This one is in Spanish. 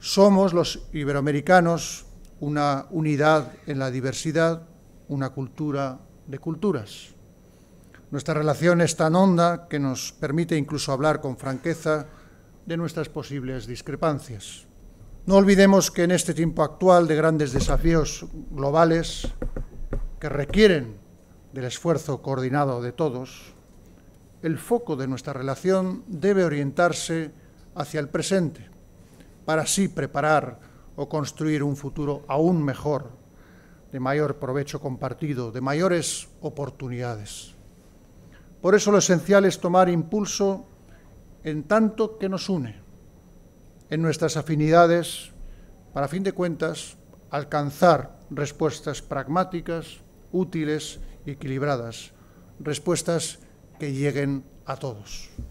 Somos los iberoamericanos una unidad en la diversidad, una cultura de culturas. Nuestra relación es tan honda que nos permite incluso hablar con franqueza de nuestras posibles discrepancias. No olvidemos que en este tiempo actual de grandes desafíos globales que requieren del esfuerzo coordinado de todos, el foco de nuestra relación debe orientarse hacia el presente, para así preparar o construir un futuro aún mejor, de mayor provecho compartido, de mayores oportunidades. Por eso lo esencial es tomar impulso en tanto que nos une, en nuestras afinidades, para fin de cuentas alcanzar respuestas pragmáticas, útiles y equilibradas, respuestas que lleguen a todos.